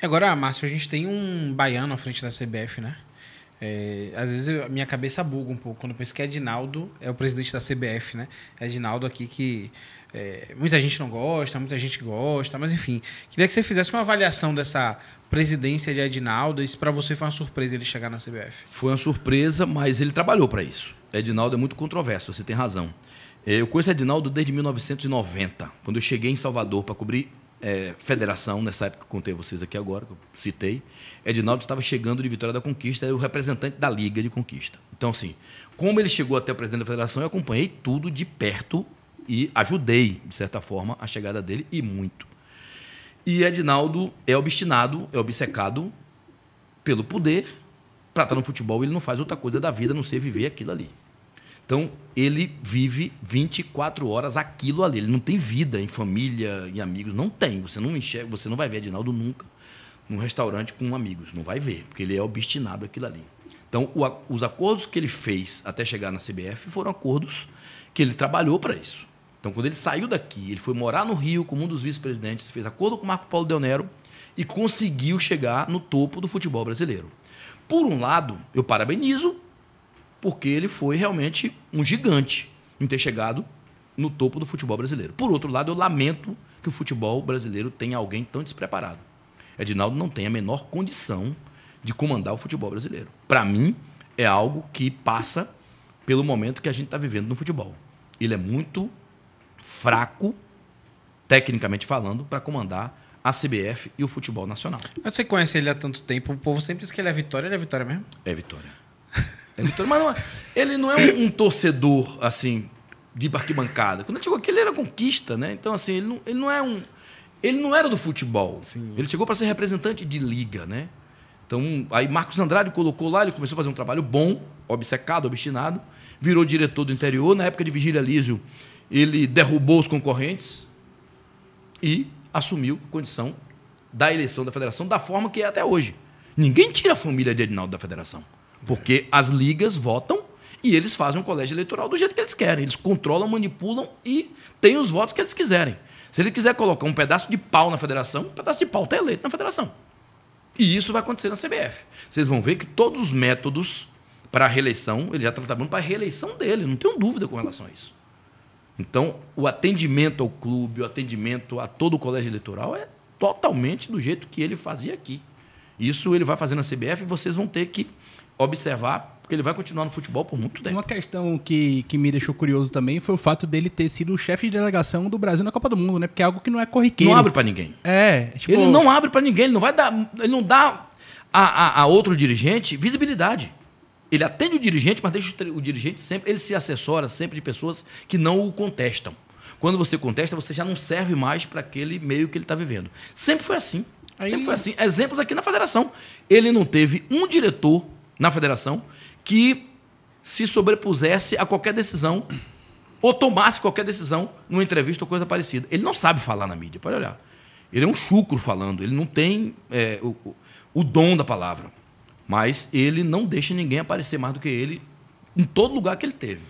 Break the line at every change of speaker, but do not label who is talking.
E agora, Márcio, a gente tem um baiano à frente da CBF, né? É, às vezes a minha cabeça buga um pouco quando eu penso que Edinaldo é o presidente da CBF, né? É Edinaldo aqui que é, muita gente não gosta, muita gente gosta, mas enfim. Queria que você fizesse uma avaliação dessa presidência de Edinaldo e se para você foi uma surpresa ele chegar na CBF.
Foi uma surpresa, mas ele trabalhou para isso. Edinaldo é muito controverso, você tem razão. É, eu conheço Edinaldo desde 1990, quando eu cheguei em Salvador para cobrir é, federação, nessa época que eu contei a vocês aqui agora, que eu citei, Edinaldo estava chegando de Vitória da Conquista, era o representante da Liga de Conquista. Então, assim, como ele chegou até o presidente da federação, eu acompanhei tudo de perto e ajudei, de certa forma, a chegada dele e muito. E Edinaldo é obstinado, é obcecado pelo poder. Para estar no futebol, ele não faz outra coisa da vida a não ser viver aquilo ali. Então, ele vive 24 horas aquilo ali. Ele não tem vida em família, em amigos. Não tem. Você não enxerga, você não vai ver Edinaldo nunca num restaurante com amigos. Não vai ver, porque ele é obstinado aquilo ali. Então, o, os acordos que ele fez até chegar na CBF foram acordos que ele trabalhou para isso. Então, quando ele saiu daqui, ele foi morar no Rio como um dos vice-presidentes, fez acordo com Marco Paulo Del Nero e conseguiu chegar no topo do futebol brasileiro. Por um lado, eu parabenizo porque ele foi realmente um gigante em ter chegado no topo do futebol brasileiro. Por outro lado, eu lamento que o futebol brasileiro tenha alguém tão despreparado. Edinaldo não tem a menor condição de comandar o futebol brasileiro. Para mim, é algo que passa pelo momento que a gente está vivendo no futebol. Ele é muito fraco, tecnicamente falando, para comandar a CBF e o futebol nacional. Você
conhece ele há tanto tempo, o povo sempre diz que ele é vitória, ele é vitória mesmo?
É vitória. É mas não, é, ele não é um, um, torcedor, assim, de arquibancada.
Quando ele chegou aqui, ele era
conquista, né? Então, assim, ele não, ele não é um. Ele não era do futebol. Sim. Ele chegou para ser representante de liga, né? Então, aí Marcos Andrade colocou lá, ele começou a fazer um trabalho bom, obcecado, obstinado, virou diretor do interior. Na época de Vigília Lísio, ele derrubou os concorrentes e assumiu a condição da eleição da federação da forma que é até hoje. Ninguém tira a família de Edinaldo da federação. Porque as ligas votam e eles fazem o colégio eleitoral do jeito que eles querem. Eles controlam, manipulam e têm os votos que eles quiserem. Se ele quiser colocar um pedaço de pau na federação, um pedaço de pau está eleito na federação. E isso vai acontecer na CBF. Vocês vão ver que todos os métodos para a reeleição, ele já está trabalhando para a reeleição dele, não tenho dúvida com relação a isso. Então, o atendimento ao clube, o atendimento a todo o colégio eleitoral é totalmente do jeito que ele fazia aqui. Isso ele vai fazer na CBF e vocês vão ter que observar, porque ele vai continuar no futebol por muito tempo. Uma questão que, que me deixou curioso também foi o fato dele ter sido o chefe de delegação do Brasil na Copa do Mundo, né? Porque é algo que não é corriqueiro. Não abre para ninguém. É. Tipo... Ele não abre para ninguém, ele não vai dar. Ele não dá a, a, a outro dirigente visibilidade. Ele atende o dirigente, mas deixa o dirigente sempre. Ele se assessora sempre de pessoas que não o contestam. Quando você contesta, você já não serve mais para aquele meio que ele está vivendo. Sempre foi assim. Aí... Sempre foi assim. Exemplos aqui na federação. Ele não teve um diretor na federação que se sobrepusesse a qualquer decisão ou tomasse qualquer decisão numa entrevista ou coisa parecida. Ele não sabe falar na mídia, pode olhar. Ele é um chucro falando, ele não tem é, o, o dom da palavra. Mas ele não deixa ninguém aparecer mais do que ele em todo lugar que ele teve.